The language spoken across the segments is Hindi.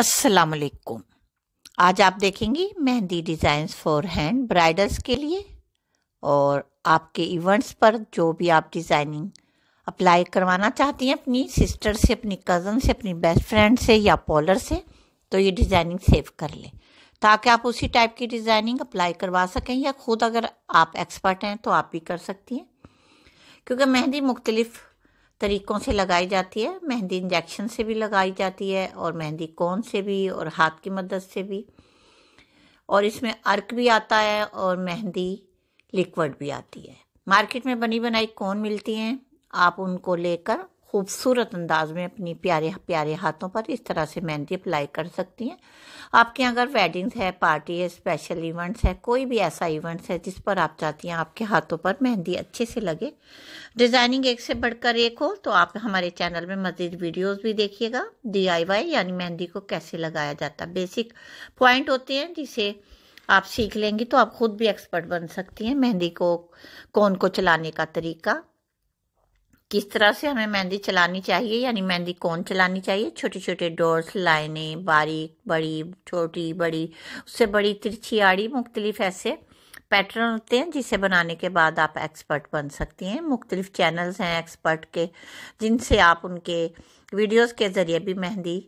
अस्सलाम वालेकुम आज आप देखेंगी mehndi designs for hand bridals के लिए और आपके इवेंट्स पर जो भी आप डिज़ाइनिंग अप्लाई करवाना चाहती हैं अपनी सिस्टर से अपनी कज़न से अपनी बेस्ट फ्रेंड से या पॉलर से तो ये डिज़ाइनिंग सेव कर लें ताकि आप उसी टाइप की डिज़ाइनिंग अप्लाई करवा सकें या ख़ुद अगर आप एक्सपर्ट हैं तो आप भी कर सकती हैं क्योंकि मेहंदी मुख्तलिफ़ तरीक़ों से लगाई जाती है मेहंदी इंजेक्शन से भी लगाई जाती है और मेहंदी कोन से भी और हाथ की मदद से भी और इसमें अर्क भी आता है और मेहंदी लिक्विड भी आती है मार्केट में बनी बनाई कौन मिलती हैं आप उनको लेकर खूबसूरत अंदाज में अपनी प्यारे प्यारे हाथों पर इस तरह से मेहंदी अप्लाई कर सकती हैं आपके अगर वेडिंग्स है पार्टी है स्पेशल इवेंट्स है कोई भी ऐसा इवेंट्स है जिस पर आप चाहती हैं आपके हाथों पर मेहंदी अच्छे से लगे डिज़ाइनिंग एक से बढ़कर एक हो तो आप हमारे चैनल में मज़ीद वीडियोज़ भी देखिएगा डी यानी मेहंदी को कैसे लगाया जाता बेसिक पॉइंट होते हैं जिसे आप सीख लेंगी तो आप खुद भी एक्सपर्ट बन सकती हैं मेहंदी को कौन को चलाने का तरीका किस तरह से हमें मेहंदी चलानी चाहिए यानी मेहंदी कौन चलानी चाहिए छोटे छोटे डोर्स लाइने बारीक बड़ी छोटी बड़ी उससे बड़ी तिरछी आड़ी मुख्तलिफ ऐसे पैटर्न होते हैं जिसे बनाने के बाद आप एक्सपर्ट बन सकती हैं मुख्तलिफ चैनल्स हैं एक्सपर्ट के जिनसे आप उनके वीडियोस के ज़रिए भी मेहंदी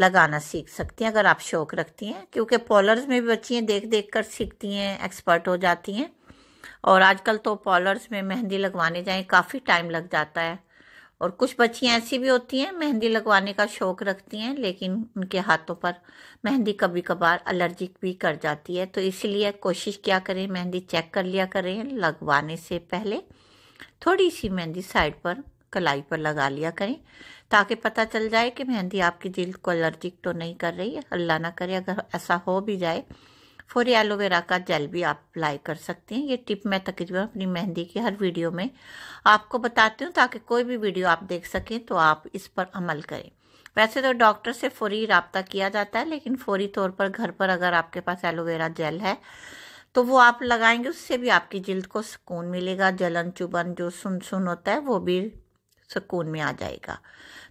लगाना सीख सकती हैं अगर आप शौक रखती हैं क्योंकि पॉलर्स में भी बच्चियाँ देख देख कर सीखती हैं एक्सपर्ट हो जाती हैं और आजकल तो पॉलर्स में मेहंदी लगवाने जाए काफ़ी टाइम लग जाता है और कुछ बच्चियां ऐसी भी होती हैं मेहंदी लगवाने का शौक रखती हैं लेकिन उनके हाथों पर मेहंदी कभी कभार एलर्जिक भी कर जाती है तो इसलिए कोशिश क्या करें मेहंदी चेक कर लिया करें लगवाने से पहले थोड़ी सी मेहंदी साइड पर कलाई पर लगा लिया करें ताकि पता चल जाए कि मेहंदी आपकी दिल को एलर्जिक तो नहीं कर रही है अल्लाह ना करे अगर ऐसा हो भी जाए फोर एलोवेरा का जेल भी आप अप्लाई कर सकते हैं ये टिप मैं तकरीबन अपनी मेहंदी की हर वीडियो में आपको बताती हूँ ताकि कोई भी वीडियो आप देख सकें तो आप इस पर अमल करें वैसे तो डॉक्टर से फौरी रबता किया जाता है लेकिन फौरी तौर पर घर पर अगर आपके पास एलोवेरा जेल है तो वो आप लगाएंगे उससे भी आपकी जिल्द को सुकून मिलेगा जलन चुबन जो सुन सुन होता है वो भी सुकून में आ जाएगा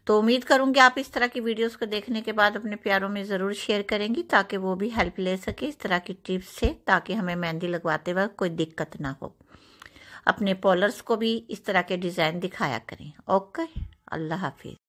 तो उम्मीद करूँगी आप इस तरह की वीडियोस को देखने के बाद अपने प्यारों में ज़रूर शेयर करेंगी ताकि वो भी हेल्प ले सके इस तरह की टिप्स से ताकि हमें मेहंदी लगवाते वक्त कोई दिक्कत ना हो अपने पॉलर्स को भी इस तरह के डिज़ाइन दिखाया करें ओके अल्लाह हाफिज़